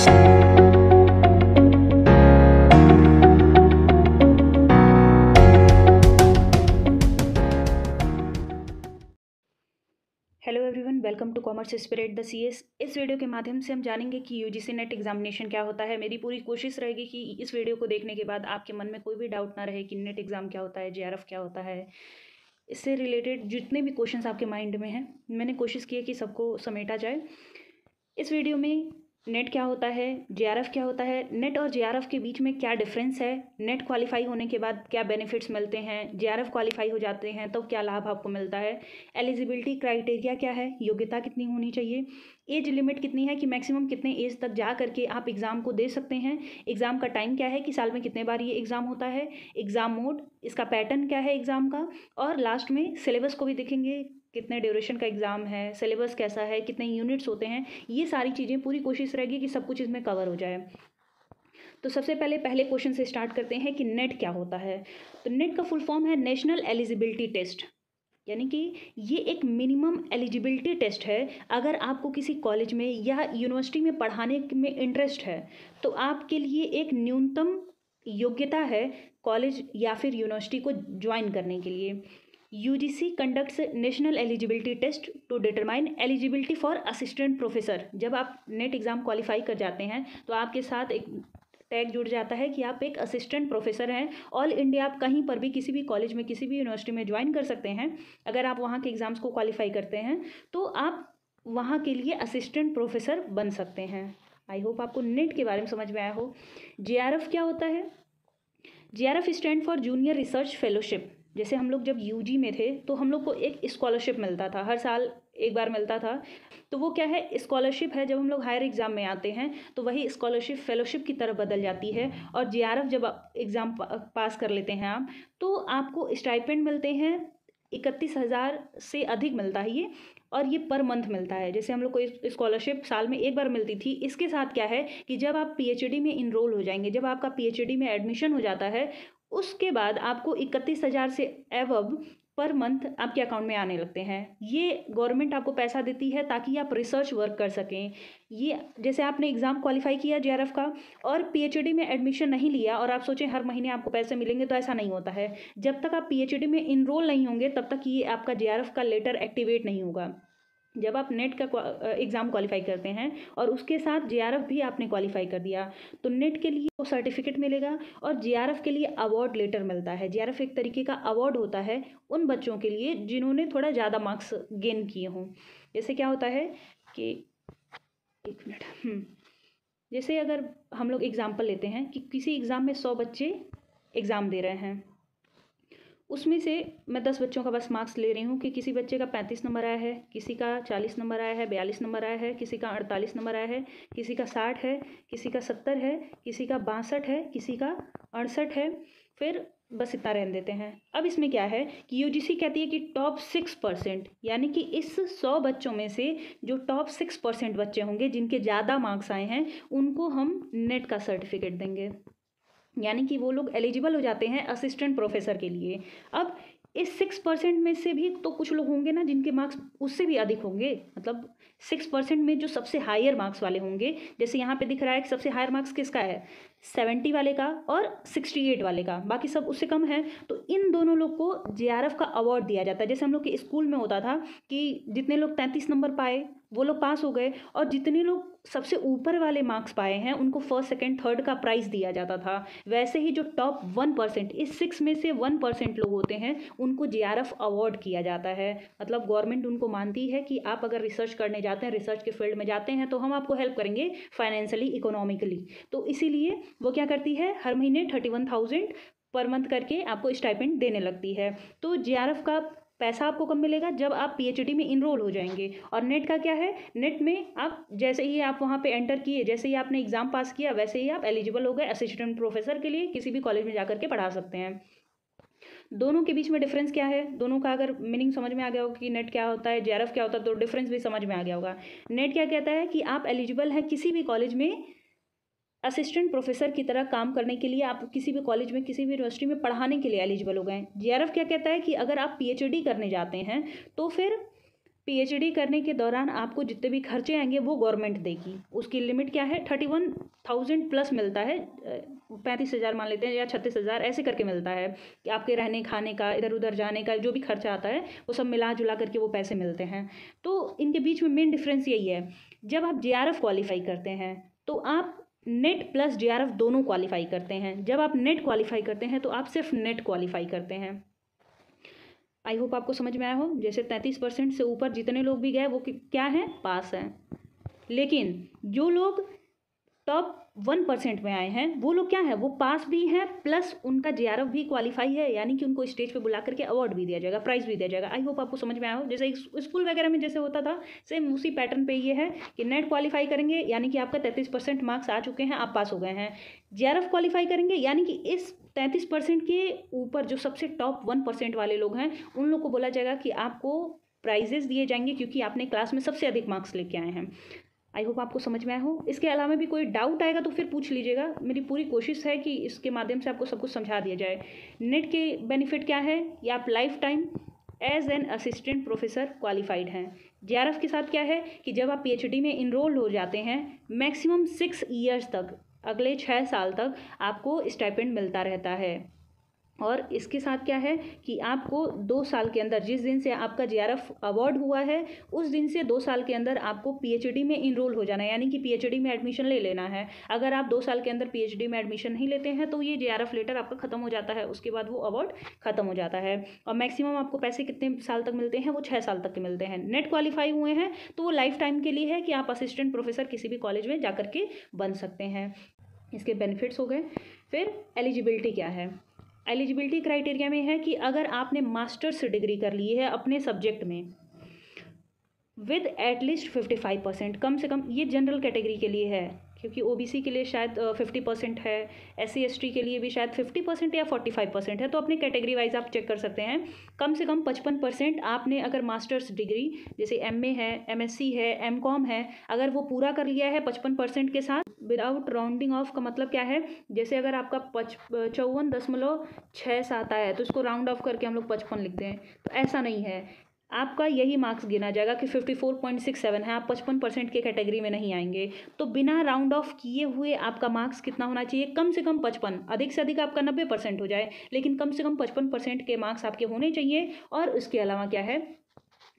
hello everyone welcome to commerce spirit the CS इस video के माध्यम से हम जानेंगे कि यूजीसी नेट एग्जामिनेशन क्या होता है मेरी पूरी कोशिश रहेगी कि इस वीडियो को देखने के बाद आपके मन में कोई भी डाउट ना रहे कि नेट एग्ज़ाम क्या होता है जेआरएफ क्या होता है इससे रिलेटेड जितने भी क्वेश्चंस आपके माइंड में हैं मैंने कोशिश की है कि सबको समेटा जाए इस वीडियो में नेट क्या होता है जे क्या होता है नेट और जे के बीच में क्या डिफरेंस है नेट क्वालिफाई होने के बाद क्या बेनिफिट्स मिलते हैं जेआरएफ क्वालिफाई हो जाते हैं तो क्या लाभ आपको मिलता है एलिजिबिलिटी क्राइटेरिया क्या है योग्यता कितनी होनी चाहिए एज लिमिट कितनी है कि मैक्सिमम कितने एज तक जा करके आप एग्ज़ाम को दे सकते हैं एग्ज़ाम का टाइम क्या है कि साल में कितने बार ये एग्ज़ाम होता है एग्ज़ाम मोड इसका पैटर्न क्या है एग्ज़ाम का और लास्ट में सिलेबस को भी देखेंगे कितने ड्यूरेशन का एग्ज़ाम है सिलेबस कैसा है कितने यूनिट्स होते हैं ये सारी चीज़ें पूरी कोशिश रहेगी कि सब कुछ इसमें कवर हो जाए तो सबसे पहले पहले क्वेश्चन से स्टार्ट करते हैं कि नेट क्या होता है तो नेट का फुल फॉर्म है नेशनल एलिजिबिलिटी टेस्ट यानी कि ये एक मिनिमम एलिजिबिलिटी टेस्ट है अगर आपको किसी कॉलेज में या यूनिवर्सिटी में पढ़ाने में इंटरेस्ट है तो आपके लिए एक न्यूनतम योग्यता है कॉलेज या फिर यूनिवर्सिटी को ज्वाइन करने के लिए U G C conducts national eligibility test to determine eligibility for assistant professor जब आप नेट एग्ज़ाम क्वालिफाई कर जाते हैं तो आपके साथ एक टैग जुड़ जाता है कि आप एक असिस्टेंट प्रोफेसर हैं ऑल इंडिया आप कहीं पर भी किसी भी कॉलेज में किसी भी यूनिवर्सिटी में ज्वाइन कर सकते हैं अगर आप वहाँ के एग्ज़ाम्स को क्वालिफाई करते हैं तो आप वहाँ के लिए असिस्टेंट प्रोफेसर बन सकते हैं आई होप आपको नेट के बारे में समझ में आया हो जे क्या होता है J R F stand for junior research fellowship जैसे हम लोग जब यू में थे तो हम लोग को एक स्कॉलरशिप मिलता था हर साल एक बार मिलता था तो वो क्या है स्कॉलरशिप है जब हम लोग हायर एग्ज़ाम में आते हैं तो वही स्कॉलरशिप फेलोशिप की तरफ बदल जाती है और जे जब एग्ज़ाम पास कर लेते हैं आप तो आपको स्टाइपेंड मिलते हैं इकतीस हज़ार से अधिक मिलता है ये और ये पर मंथ मिलता है जैसे हम लोग को स्कॉलरशिप साल में एक बार मिलती थी इसके साथ क्या है कि जब आप पीएचडी में इनरोल हो जाएंगे जब आपका पीएचडी में एडमिशन हो जाता है उसके बाद आपको इकतीस हज़ार से एवब पर मंथ आपके अकाउंट में आने लगते हैं ये गवर्नमेंट आपको पैसा देती है ताकि आप रिसर्च वर्क कर सकें ये जैसे आपने एग्ज़ाम क्वालिफाई किया जे का और पीएचडी में एडमिशन नहीं लिया और आप सोचें हर महीने आपको पैसे मिलेंगे तो ऐसा नहीं होता है जब तक आप पीएचडी में इनरोल नहीं होंगे तब तक ये आपका जे का लेटर एक्टिवेट नहीं होगा जब आप नेट का एग्ज़ाम क्वालिफाई करते हैं और उसके साथ जे भी आपने क्वालिफाई कर दिया तो नेट के लिए वो सर्टिफिकेट मिलेगा और जे के लिए अवार्ड लेटर मिलता है जे एक तरीके का अवार्ड होता है उन बच्चों के लिए जिन्होंने थोड़ा ज़्यादा मार्क्स गेन किए हों जैसे क्या होता है कि एक मिनट हम्म, जैसे अगर हम लोग एग्ज़ाम्पल लेते हैं कि किसी एग्ज़ाम में सौ बच्चे एग्ज़ाम दे रहे हैं उसमें से मैं दस बच्चों का बस मार्क्स ले रही हूँ कि किसी बच्चे का पैंतीस नंबर आया है किसी का चालीस नंबर आया है बयालीस नंबर आया है किसी का अड़तालीस नंबर आया है किसी का साठ है किसी का सत्तर है किसी का बासठ है किसी का अड़सठ है फिर बस इतना रहने देते हैं अब इसमें क्या है कि यू कहती है कि टॉप सिक्स परसेंट यानी कि इस सौ बच्चों में से जो टॉप सिक्स परसेंट बच्चे होंगे जिनके ज़्यादा मार्क्स आए हैं उनको हम नेट का सर्टिफिकेट देंगे यानी कि वो लोग एलिजिबल हो जाते हैं असिस्टेंट प्रोफेसर के लिए अब इस सिक्स परसेंट में से भी तो कुछ लोग होंगे ना जिनके मार्क्स उससे भी अधिक होंगे मतलब सिक्स परसेंट में जो सबसे हायर मार्क्स वाले होंगे जैसे यहाँ पे दिख रहा है कि सबसे हायर मार्क्स किसका है सेवेंटी वाले का और सिक्सटी एट वाले का बाकी सब उससे कम है तो इन दोनों लोग को जे का अवार्ड दिया जाता है जैसे हम लोग के स्कूल में होता था कि जितने लोग तैंतीस नंबर पाए वो लोग पास हो गए और जितने लोग सबसे ऊपर वाले मार्क्स पाए हैं उनको फर्स्ट सेकेंड थर्ड का प्राइज़ दिया जाता था वैसे ही जो टॉप वन परसेंट इस सिक्स में से वन परसेंट लोग होते हैं उनको जे आर एफ अवार्ड किया जाता है मतलब गवर्नमेंट उनको मानती है कि आप अगर रिसर्च करने जाते हैं रिसर्च के फील्ड में जाते हैं तो हम आपको हेल्प करेंगे फाइनेंशियली इकोनॉमिकली तो इसीलिए वो क्या करती है हर महीने thirty one thousand per month करके आपको स्टाइपेंड देने लगती है तो जे का पैसा आपको कम मिलेगा जब आप पीएचडी में इनरोल हो जाएंगे और नेट का क्या है नेट में आप जैसे ही आप वहाँ पे एंटर किए जैसे ही आपने एग्ज़ाम पास किया वैसे ही आप एलिजिबल हो गए असिस्टेंट प्रोफेसर के लिए किसी भी कॉलेज में जा के पढ़ा सकते हैं दोनों के बीच में डिफरेंस क्या है दोनों का अगर मीनिंग समझ में आ गया होगा कि नेट क्या होता है जे क्या होता है तो डिफरेंस भी समझ में आ गया होगा नेट क्या कहता है कि आप एलिजिबल हैं किसी भी कॉलेज में असिस्टेंट प्रोफेसर की तरह काम करने के लिए आप किसी भी कॉलेज में किसी भी यूनिवर्सिटी में पढ़ाने के लिए एलिजिबल हो गए जेआरएफ क्या कहता है कि अगर आप पीएचडी करने जाते हैं तो फिर पीएचडी करने के दौरान आपको जितने भी खर्चे आएंगे वो गवर्नमेंट देगी उसकी लिमिट क्या है थर्टी वन थाउजेंड प्लस मिलता है पैंतीस हज़ार मान लेते हैं या छत्तीस हज़ार ऐसे करके मिलता है कि आपके रहने खाने का इधर उधर जाने का जो भी खर्चा आता है वो सब मिला जुला करके वो पैसे मिलते हैं तो इनके बीच में मेन डिफरेंस यही है जब आप जे क्वालिफाई करते हैं तो आप नेट प्लस जे दोनों क्वालिफाई करते हैं जब आप नेट क्वालिफाई करते हैं तो आप सिर्फ नेट क्वालिफाई करते हैं आई होप आपको समझ में आया हो जैसे तैंतीस परसेंट से ऊपर जितने लोग भी गए वो क्या हैं पास हैं लेकिन जो लोग टॉप तो वन परसेंट में आए हैं वो लोग क्या है वो पास भी हैं प्लस उनका जे भी क्वालिफाई है यानी कि उनको स्टेज पे बुला करके अवार्ड भी दिया जाएगा प्राइज भी दिया जाएगा आई होप आपको समझ में आया हो जैसे स्कूल वगैरह में जैसे होता था सेम उसी पैटर्न पे ये है कि नेट क्वालिफाई करेंगे यानी कि आपका तैंतीस परसेंट मार्क्स आ चुके हैं आप पास हो गए हैं जे क्वालिफाई करेंगे यानी कि इस तैंतीस परसेंट के ऊपर जो सबसे टॉप वन परसेंट वाले लोग हैं उन लोग को बोला जाएगा कि आपको प्राइजेस दिए जाएंगे क्योंकि आपने क्लास में सबसे अधिक मार्क्स लेके आए हैं आई होप आपको समझ में आया हो इसके अलावा भी कोई डाउट आएगा तो फिर पूछ लीजिएगा मेरी पूरी कोशिश है कि इसके माध्यम से आपको सब कुछ समझा दिया जाए नेट के बेनिफिट क्या है या आप lifetime as an assistant professor qualified हैं जे के साथ क्या है कि जब आप डी में इनरोल हो जाते हैं मैक्सिमम सिक्स ईयर्स तक अगले छः साल तक आपको स्टाइपेंड मिलता रहता है और इसके साथ क्या है कि आपको दो साल के अंदर जिस दिन से आपका जे अवार्ड हुआ है उस दिन से दो साल के अंदर आपको डी में इनरोल हो जाना है यानी कि डी में एडमिशन ले लेना है अगर आप दो साल के अंदर डी में एडमिशन नहीं लेते हैं तो ये जे लेटर आपका खत्म हो जाता है उसके बाद वो अवार्ड खत्म हो जाता है और मैक्सिमम आपको पैसे कितने साल तक मिलते हैं वो छः साल तक के मिलते हैं नेट क्वालिफाई हुए हैं तो वो लाइफ टाइम के लिए है कि आप असिस्टेंट प्रोफेसर किसी भी कॉलेज में जा के बन सकते हैं इसके बेनिफिट्स हो गए फिर एलिजिबिलिटी क्या है एलिजिबिलिटी क्राइटेरिया में है कि अगर आपने मास्टर्स डिग्री कर ली है अपने सब्जेक्ट में with at least fifty five percent कम से कम ये जनरल कैटेगरी के लिए है क्योंकि ओ के लिए शायद फिफ्टी परसेंट है एस सी के लिए भी शायद फिफ्टी परसेंट या फोर्टी फाइव परसेंट है तो अपने कैटेगरी वाइज आप चेक कर सकते हैं कम से कम पचपन परसेंट आपने अगर मास्टर्स डिग्री जैसे एम है एम है एम है अगर वो पूरा कर लिया है पचपन परसेंट के साथ विदाउट राउंडिंग ऑफ का मतलब क्या है जैसे अगर आपका पच चौवन दशमलव छः सात आया है तो उसको राउंड ऑफ करके हम लोग पचपन लिखते हैं तो ऐसा नहीं है आपका यही मार्क्स गिना जाएगा कि fifty four point six seven है आप पचपन परसेंट के कैटेगरी में नहीं आएंगे तो बिना राउंड ऑफ किए हुए आपका मार्क्स कितना होना चाहिए कम से कम पचपन अधिक से अधिक आपका नब्बे परसेंट हो जाए लेकिन कम से कम पचपन परसेंट के मार्क्स आपके होने चाहिए और उसके अलावा क्या है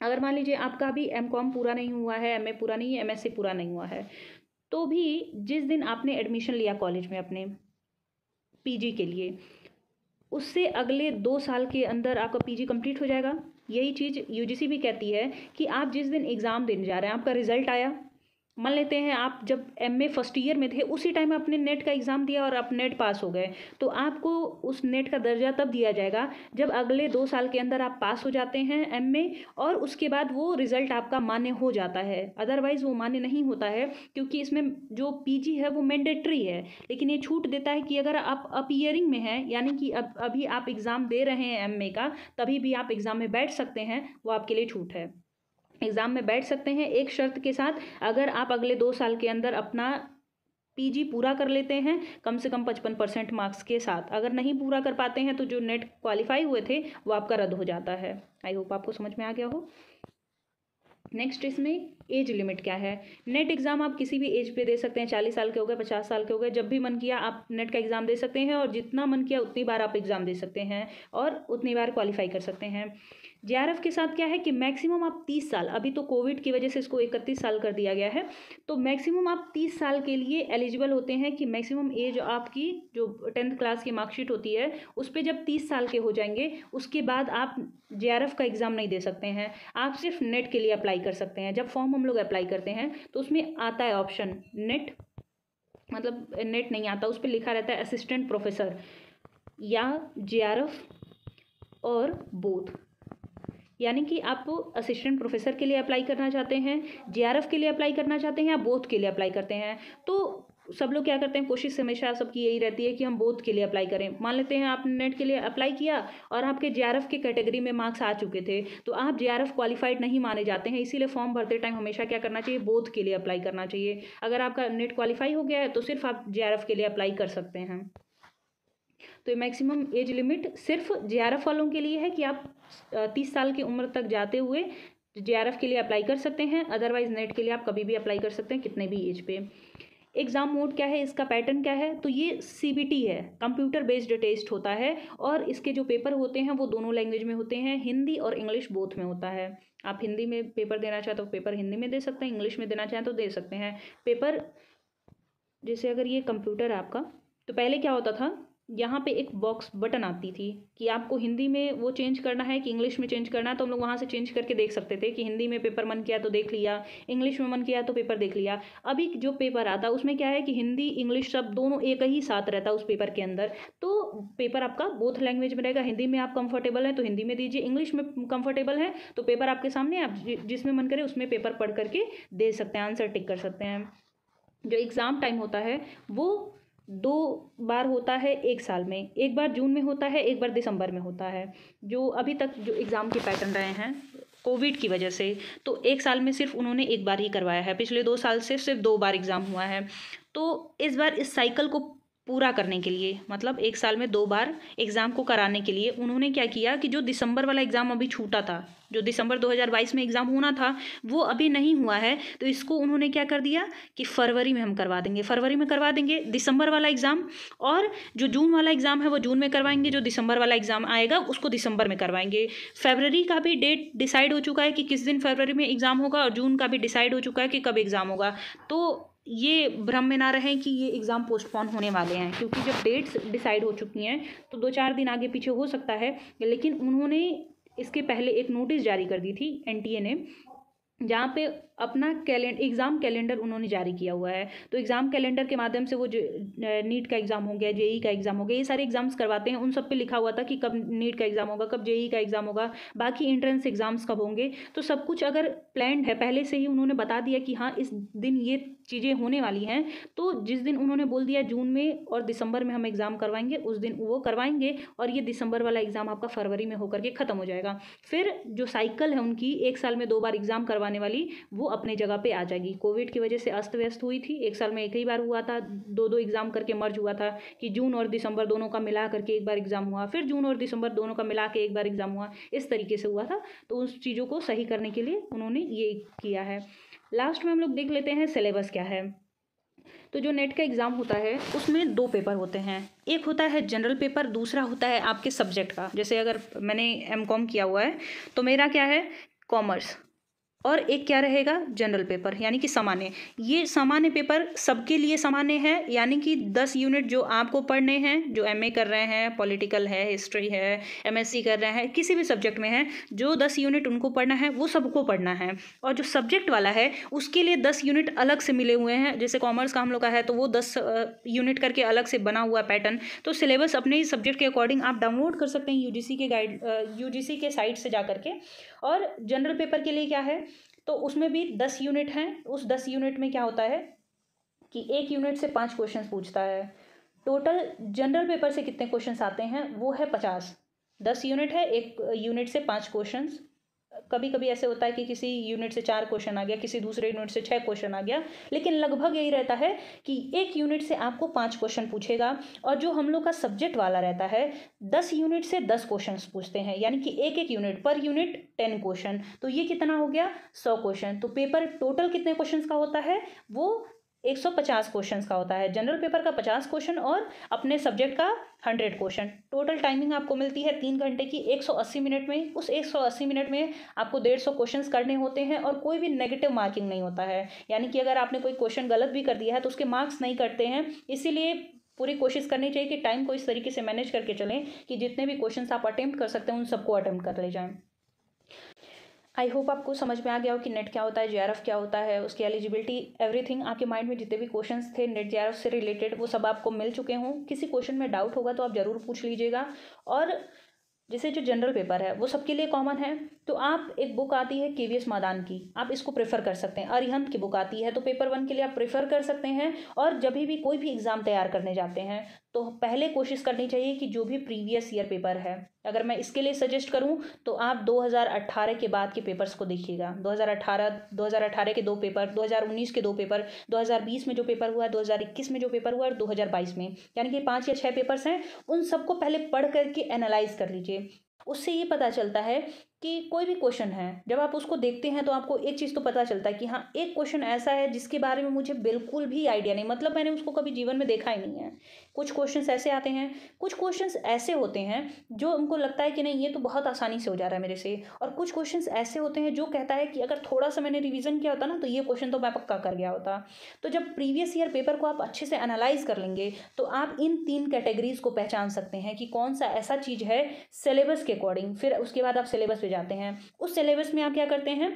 अगर मान लीजिए आपका अभी एम कॉम पूरा नहीं हुआ है एम ए पूरा नहीं है एम एस सी पूरा नहीं हुआ है तो भी जिस दिन आपने एडमिशन लिया कॉलेज में अपने जी के लिए उससे अगले दो साल के अंदर आपका पीजी कंप्लीट हो जाएगा यही चीज़ यूजीसी भी कहती है कि आप जिस दिन एग्ज़ाम देने जा रहे हैं आपका रिजल्ट आया मान लेते हैं आप जब एम ए फर्स्ट ईयर में थे उसी टाइम आपने नेट का एग्ज़ाम दिया और आप नेट पास हो गए तो आपको उस नेट का दर्जा तब दिया जाएगा जब अगले दो साल के अंदर आप पास हो जाते हैं एम ए और उसके बाद वो रिज़ल्ट आपका मान्य हो जाता है अदरवाइज़ वो मान्य नहीं होता है क्योंकि इसमें जो पी जी है वो मैंडेटरी है लेकिन ये छूट देता है कि अगर आप अपीयरिंग में हैं यानी कि अब अभी आप एग्ज़ाम दे रहे हैं एम ए का तभी भी आप एग्ज़ाम में बैठ सकते हैं वो आपके लिए छूट है एग्ज़ाम में बैठ सकते हैं एक शर्त के साथ अगर आप अगले दो साल के अंदर अपना पीजी पूरा कर लेते हैं कम से कम पचपन परसेंट मार्क्स के साथ अगर नहीं पूरा कर पाते हैं तो जो नेट क्वालिफाई हुए थे वो आपका रद्द हो जाता है आई होप आपको समझ में आ गया हो नेक्स्ट इसमें एज लिमिट क्या है नेट एग्ज़ाम आप किसी भी एज पे दे सकते हैं चालीस साल के हो गए पचास साल के हो गए जब भी मन किया आप नेट का एग्ज़ाम दे सकते हैं और जितना मन किया उतनी बार आप एग्ज़ाम दे सकते हैं और उतनी बार क्वालिफाई कर सकते हैं जे के साथ क्या है कि मैक्सिमम आप तीस साल अभी तो कोविड की वजह से इसको इकतीस साल कर दिया गया है तो मैक्सिमम आप तीस साल के लिए एलिजिबल होते हैं कि मैक्सिमम एज आपकी जो टेंथ क्लास की मार्कशीट होती है उस पर जब तीस साल के हो जाएंगे उसके बाद आप जे का एग्ज़ाम नहीं दे सकते हैं आप सिर्फ नेट के लिए अप्लाई कर सकते हैं जब फॉर्म हम लोग अप्लाई करते हैं तो उसमें आता है ऑप्शन नेट मतलब नेट नहीं आता उस पर लिखा रहता है असिस्टेंट प्रोफेसर या जे और बोथ यानी कि आप असिस्टेंट प्रोफेसर के लिए अप्लाई करना चाहते हैं जेआरएफ के लिए अप्लाई करना चाहते हैं या बोथ के लिए अप्लाई करते हैं तो सब लोग क्या करते हैं कोशिश हमेशा सबकी यही रहती है कि हम बोथ के लिए अप्लाई करें मान लेते हैं आपने नेट के लिए अप्लाई किया और आपके जे के कैटेगरी में मार्क्स आ चुके थे तो आप जेआरएफ क्वालिफाइड नहीं माने जाते हैं इसीलिए फॉर्म भरते टाइम हमेशा क्या करना चाहिए बोथ के लिए अप्लाई करना चाहिए अगर आपका नेट क्वालिफाई हो गया है तो सिर्फ आप जे के लिए अप्लाई कर सकते हैं तो ये मैक्सिमम एज लिमिट सिर्फ जे वालों के लिए है कि आप तीस साल की उम्र तक जाते हुए जे के लिए अप्लाई कर सकते हैं अदरवाइज नेट के लिए आप कभी भी अप्लाई कर सकते हैं कितने भी एज पे एग्ज़ाम मोड क्या है इसका पैटर्न क्या है तो ये सी है कंप्यूटर बेस्ड टेस्ट होता है और इसके जो पेपर होते हैं वो दोनों लैंग्वेज में होते हैं हिंदी और इंग्लिश बोथ में होता है आप हिंदी में पेपर देना चाहें तो पेपर हिंदी में दे सकते हैं इंग्लिश में देना चाहें तो दे सकते हैं पेपर जैसे अगर ये कंप्यूटर है आपका तो पहले क्या होता था यहाँ पे एक बॉक्स बटन आती थी कि आपको हिंदी में वो चेंज करना है कि इंग्लिश में चेंज करना है तो हम लोग वहाँ से चेंज करके देख सकते थे कि हिंदी में पेपर मन किया तो देख लिया इंग्लिश में मन किया तो पेपर देख लिया अभी जो पेपर आता है उसमें क्या है कि हिंदी इंग्लिश सब दोनों एक ही साथ रहता है उस पेपर के अंदर तो पेपर आपका बोथ लैंग्वेज में रहेगा हिंदी में आप कंफर्टेबल हैं तो हिंदी में दीजिए इंग्लिश में कंफर्टेबल है तो पेपर आपके सामने आप जिसमें मन करे उसमें पेपर पढ़ करके दे सकते हैं आंसर टिक कर सकते हैं जो एग्ज़ाम टाइम होता है वो दो बार होता है एक साल में एक बार जून में होता है एक बार दिसंबर में होता है जो अभी तक जो एग्ज़ाम के पैटर्न रहे हैं कोविड की वजह से तो एक साल में सिर्फ उन्होंने एक बार ही करवाया है पिछले दो साल से सिर्फ दो बार एग्ज़ाम हुआ है तो इस बार इस साइकिल को पूरा करने के लिए मतलब एक साल में दो बार एग्ज़ाम को कराने के लिए उन्होंने क्या किया कि जो दिसंबर वाला एग्ज़ाम अभी छूटा था जो दिसंबर 2022 में एग्ज़ाम होना था वो अभी नहीं हुआ है तो इसको उन्होंने क्या कर दिया कि फरवरी में हम करवा देंगे फरवरी में करवा देंगे दिसंबर वाला एग्ज़ाम और जो जून वाला एग्ज़ाम है वो जून में करवाएंगे जो दिसंबर वाला एग्ज़ाम आएगा उसको दिसंबर में करवाएंगे फरवरी का भी डेट डिसाइड हो चुका है कि किस दिन फरवरी में एग्ज़ाम होगा और जून का भी डिसाइड हो चुका है कि कब एग्ज़ाम होगा तो ये भ्रम में ना रहें कि ये एग्ज़ाम पोस्टपोन होने वाले हैं क्योंकि जब डेट्स डिसाइड हो चुकी हैं तो दो चार दिन आगे पीछे हो सकता है लेकिन उन्होंने इसके पहले एक नोटिस जारी कर दी थी एनटीए ने जहाँ पे अपना कैलेंडर एग्ज़ाम कैलेंडर उन्होंने जारी किया हुआ है तो एग्ज़ाम कैलेंडर के माध्यम से वो जो नीट का एग्ज़ाम हो गया जेई का एग्ज़ाम हो गया ये सारे एग्ज़ाम्स करवाते हैं उन सब पे लिखा हुआ था कि कब नीट का एग्ज़ाम होगा कब जेई का एग्ज़ाम होगा बाकी एंट्रेंस एग्ज़ाम्स कब होंगे तो सब कुछ अगर प्लान है पहले से ही उन्होंने बता दिया कि हाँ इस दिन ये चीज़ें होने वाली हैं तो जिस दिन उन्होंने बोल दिया जून में और दिसंबर में हम एग्ज़ाम करवाएंगे उस दिन वो करवाएंगे और ये दिसंबर वाला एग्ज़ाम आपका फरवरी में होकर के ख़त्म हो जाएगा फिर जो साइकिल है उनकी एक साल में दो बार एग्ज़ाम करवाने वाली वो अपने जगह पे आ जाएगी कोविड की वजह से अस्त व्यस्त हुई थी एक साल में एक ही बार हुआ था दो दो एग्ज़ाम करके मर्ज हुआ था कि जून और दिसंबर दोनों का मिला करके एक बार एग्ज़ाम हुआ फिर जून और दिसंबर दोनों का मिला के एक बार एग्ज़ाम हुआ इस तरीके से हुआ था तो उस चीज़ों को सही करने के लिए उन्होंने ये किया है लास्ट में हम लोग देख लेते हैं सिलेबस क्या है तो जो नेट का एग्ज़ाम होता है उसमें दो पेपर होते हैं एक होता है जनरल पेपर दूसरा होता है आपके सब्जेक्ट का जैसे अगर मैंने एम कॉम किया हुआ है तो मेरा क्या है कॉमर्स और एक क्या रहेगा जनरल पेपर यानी कि सामान्य ये सामान्य पेपर सबके लिए सामान्य है यानी कि दस यूनिट जो आपको पढ़ने हैं जो एमए कर रहे हैं पॉलिटिकल है हिस्ट्री है एमएससी कर रहे हैं किसी भी सब्जेक्ट में है जो दस यूनिट उनको पढ़ना है वो सबको पढ़ना है और जो सब्जेक्ट वाला है उसके लिए दस यूनिट अलग से मिले हुए हैं जैसे कॉमर्स का हम लोग का है तो वो दस यूनिट करके अलग से बना हुआ पैटर्न तो सिलेबस अपने सब्जेक्ट के अकॉर्डिंग आप डाउनलोड कर सकते हैं यू के गाइड यू के साइट से जा करके और जनरल पेपर के लिए क्या है तो उसमें भी दस यूनिट हैं उस दस यूनिट में क्या होता है कि एक यूनिट से पाँच क्वेश्चन पूछता है टोटल जनरल पेपर से कितने क्वेश्चन आते हैं वो है पचास दस यूनिट है एक यूनिट से पाँच क्वेश्चन कभी कभी ऐसे होता है कि किसी यूनिट से चार क्वेश्चन आ गया किसी दूसरे यूनिट से छः क्वेश्चन आ गया लेकिन लगभग यही रहता है कि एक यूनिट से आपको पाँच क्वेश्चन पूछेगा और जो हम लोग का सब्जेक्ट वाला रहता है दस यूनिट से दस क्वेश्चन पूछते हैं यानी कि एक एक unit per unit ten question तो ये कितना हो गया सौ क्वेश्चन तो पेपर टोटल कितने क्वेश्चन का होता है वो 150 क्वेश्चंस का होता है जनरल पेपर का 50 क्वेश्चन और अपने सब्जेक्ट का 100 क्वेश्चन टोटल टाइमिंग आपको मिलती है तीन घंटे की 180 मिनट में उस 180 मिनट में आपको डेढ़ सौ क्वेश्चन करने होते हैं और कोई भी नेगेटिव मार्किंग नहीं होता है यानी कि अगर आपने कोई क्वेश्चन गलत भी कर दिया है तो उसके मार्क्स नहीं कटते हैं इसीलिए पूरी कोशिश करनी चाहिए कि टाइम को इस तरीके से मैनेज करके चलें कि जितने भी क्वेश्चन आप अटैम्प्ट कर सकते हैं उन सबको अटैम्प्ट कर ले जाएँ आई होप आपको समझ में आ गया हो कि नेट क्या होता है जे क्या होता है उसकी एलिजिबिलिटी एवरीथिंग आपके माइंड में जितने भी क्वेश्चन थे नेट जे से रिलेटेड वो सब आपको मिल चुके हों किसी क्वेश्चन में डाउट होगा तो आप ज़रूर पूछ लीजिएगा और जैसे जो जनरल पेपर है वो सबके लिए कॉमन है तो आप एक बुक आती है के वी एस मादान की आप इसको प्रेफर कर सकते हैं अरिहंत की बुक आती है तो पेपर वन के लिए आप प्रेफर कर सकते हैं और जब भी कोई भी एग्ज़ाम तैयार करने जाते हैं तो पहले कोशिश करनी चाहिए कि जो भी प्रीवियस ईयर पेपर है अगर मैं इसके लिए सजेस्ट करूं तो आप 2018 के बाद के पेपर्स को देखिएगा 2018 2018 के दो पेपर 2019 के दो पेपर 2020 में जो पेपर हुआ 2021 में जो पेपर हुआ और 2022 में यानी कि पांच या छह पेपर्स हैं उन सबको पहले पढ़ करके एनालाइज कर लीजिए उससे ये पता चलता है कि कोई भी क्वेश्चन है जब आप उसको देखते हैं तो आपको एक चीज़ तो पता चलता है कि हाँ एक क्वेश्चन ऐसा है जिसके बारे में मुझे बिल्कुल भी आइडिया नहीं मतलब मैंने उसको कभी जीवन में देखा ही नहीं है कुछ क्वेश्चंस ऐसे आते हैं कुछ क्वेश्चंस ऐसे होते हैं जो उनको लगता है कि नहीं ये तो बहुत आसानी से हो जा रहा है मेरे से और कुछ क्वेश्चंस ऐसे होते हैं जो कहता है कि अगर थोड़ा सा मैंने रिविज़न किया होता ना तो ये क्वेश्चन तो मैं पक्का कर गया होता तो जब प्रीवियस ईयर पेपर को आप अच्छे से एनालाइज कर लेंगे तो आप इन तीन कैटेगरीज़ को पहचान सकते हैं कि कौन सा ऐसा चीज़ है सिलेबस के अकॉर्डिंग फिर उसके बाद आप सिलेबस जाते हैं उस सिलेबस में आप क्या करते हैं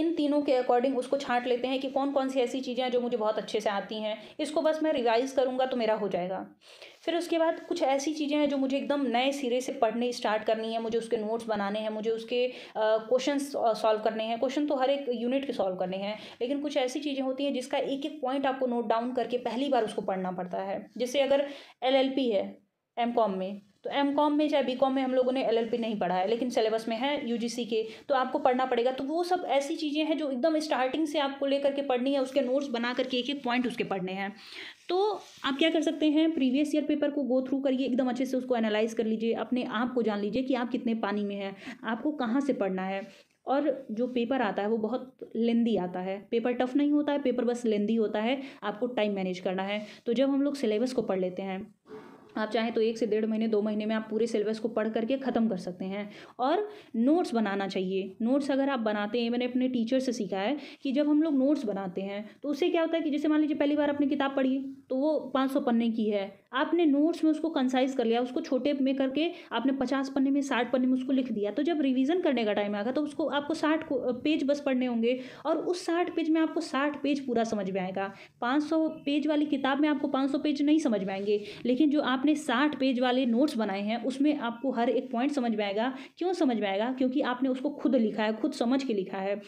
इन तीनों के अकॉर्डिंग उसको छांट लेते हैं कि कौन कौन सी ऐसी चीज़ें हैं जो मुझे बहुत अच्छे से आती हैं इसको बस मैं रिवाइज़ करूँगा तो मेरा हो जाएगा फिर उसके बाद कुछ ऐसी चीज़ें हैं जो मुझे एकदम नए सिरे से पढ़ने स्टार्ट करनी है मुझे उसके नोट्स बनाने हैं मुझे उसके क्वेश्चन सॉल्व करने हैं क्वेश्चन तो हर एक यूनिट के सॉल्व करने हैं लेकिन कुछ ऐसी चीज़ें होती हैं जिसका एक एक पॉइंट आपको नोट डाउन करके पहली बार उसको पढ़ना पड़ता है जैसे अगर एल है एम में तो एम कॉम में चाहे बी कॉम में हम लोगों ने एल नहीं पढ़ा है लेकिन सिलेबस में है यू के तो आपको पढ़ना पड़ेगा तो वो सब ऐसी चीज़ें हैं जो एकदम स्टार्टिंग से आपको लेकर के पढ़नी है उसके नोट्स बना करके एक एक पॉइंट उसके पढ़ने हैं तो आप क्या कर सकते हैं प्रीवियस ईयर पेपर को गो थ्रू करिए एकदम अच्छे से उसको एनालाइज कर लीजिए अपने आप को जान लीजिए कि आप कितने पानी में हैं आपको कहाँ से पढ़ना है और जो पेपर आता है वो बहुत लेंदी आता है पेपर टफ नहीं होता है पेपर बस लेंदी होता है आपको टाइम मैनेज करना है तो जब हम लोग सिलेबस को पढ़ लेते हैं आप चाहें तो एक से डेढ़ महीने दो महीने में आप पूरे सिलेबस को पढ़ करके ख़त्म कर सकते हैं और नोट्स बनाना चाहिए नोट्स अगर आप बनाते हैं मैंने अपने टीचर से सीखा है कि जब हम लोग नोट्स बनाते हैं तो उससे क्या होता है कि जैसे मान लीजिए पहली बार आपने किताब पढ़ी तो वो पाँच सौ पन्ने की है आपने नोट्स में उसको कंसाइज कर लिया उसको छोटे में करके आपने पचास पन्ने में साठ पन्ने में उसको लिख दिया तो जब रिवीजन करने का टाइम आएगा तो उसको आपको साठ पेज बस पढ़ने होंगे और उस साठ पेज में आपको साठ पेज पूरा समझ में आएगा पाँच सौ पेज वाली किताब में आपको पाँच सौ पेज नहीं समझ में आएंगे लेकिन जो आपने साठ पेज वाले नोट्स बनाए हैं उसमें आपको हर एक पॉइंट समझ में आएगा क्यों समझ में आएगा क्योंकि आपने उसको खुद लिखा है खुद समझ के लिखा है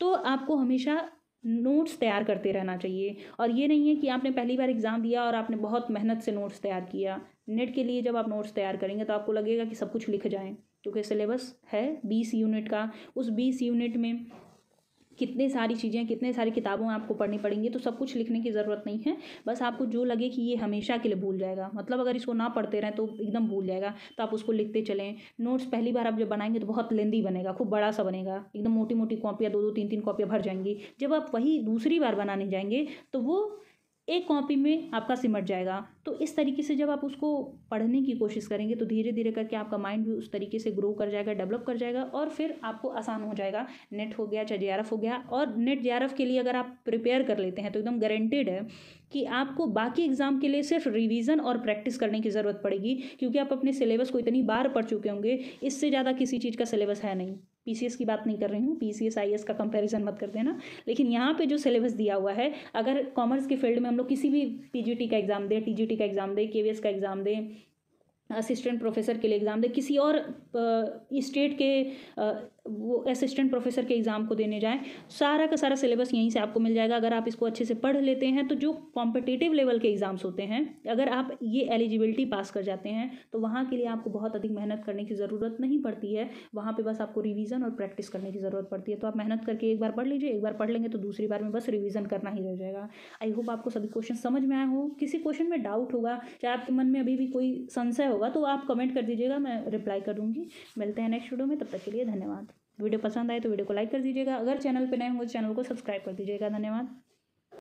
तो आपको हमेशा नोट्स तैयार करते रहना चाहिए और ये नहीं है कि आपने पहली बार एग्ज़ाम दिया और आपने बहुत मेहनत से नोट्स तैयार किया नेट के लिए जब आप नोट्स तैयार करेंगे तो आपको लगेगा कि सब कुछ लिख जाएँ क्योंकि सिलेबस है बीस यूनिट का उस बीस यूनिट में कितने सारी चीज़ें कितने सारी किताबों आपको पढ़नी पड़ेंगी तो सब कुछ लिखने की ज़रूरत नहीं है बस आपको जो लगे कि ये हमेशा के लिए भूल जाएगा मतलब अगर इसको ना पढ़ते रहें तो एकदम भूल जाएगा तो आप उसको लिखते चलें नोट्स पहली बार आप जब बनाएंगे तो बहुत लेंदी बनेगा खूब बड़ा सा बनेगा एकदम मोटी मोटी कॉपियाँ दो दो तीन तीन कॉपियाँ भर जाएंगी जब आप वही दूसरी बार बनाने जाएंगे तो वो एक कॉपी में आपका सिमट जाएगा तो इस तरीके से जब आप उसको पढ़ने की कोशिश करेंगे तो धीरे धीरे करके आपका माइंड भी उस तरीके से ग्रो कर जाएगा डेवलप कर जाएगा और फिर आपको आसान हो जाएगा नेट हो गया चाहे जे हो गया और नेट जे के लिए अगर आप प्रिपेयर कर लेते हैं तो एकदम गारंटेड है कि आपको बाकी एग्ज़ाम के लिए सिर्फ रिवीजन और प्रैक्टिस करने की ज़रूरत पड़ेगी क्योंकि आप अपने सिलेबस को इतनी बार पढ़ चुके होंगे इससे ज़्यादा किसी चीज़ का सिलेबस है नहीं पीसीएस की बात नहीं कर रही हूँ पीसीएस आईएएस का कंपैरिजन मत कर देना लेकिन यहाँ पे जो सिलेबस दिया हुआ है अगर कॉमर्स के फील्ड में हम लोग किसी भी पीजीटी का एग्ज़ाम दें टीजीटी का एग्ज़ाम दें केवीएस का एग्ज़ाम दें असिस्टेंट प्रोफेसर के लिए एग्ज़ाम दें किसी और स्टेट के वो असिस्टेंट प्रोफेसर के एग्ज़ाम को देने जाएं सारा का सारा सिलेबस यहीं से आपको मिल जाएगा अगर आप इसको अच्छे से पढ़ लेते हैं तो जो कॉम्पिटिटिव लेवल के एग्ज़ाम्स होते हैं अगर आप ये एलिजिबिलिटी पास कर जाते हैं तो वहाँ के लिए आपको बहुत अधिक मेहनत करने की ज़रूरत नहीं पड़ती है वहाँ पर बस आपको रिविज़न और प्रैक्टिस करने की ज़रूरत पड़ती है तो आप मेहनत करके एक बार पढ़ लीजिए एक बार पढ़ लेंगे तो दूसरी बार में बस रिविज़न करना ही रह जाएगा आई होप आपको सभी क्वेश्चन समझ में आए हो किसी क्वेश्चन में डाउट होगा चाहे आपके मन में अभी भी कोई संशय होगा तो आप कमेंट कर दीजिएगा मैं रिप्लाई करूँगी मिलते हैं नेक्स्ट वीडियो में तब तक के लिए धन्यवाद वीडियो पसंद आए तो वीडियो को लाइक कर दीजिएगा अगर चैनल पर नए हो तो चैनल को सब्सक्राइब कर दीजिएगा धन्यवाद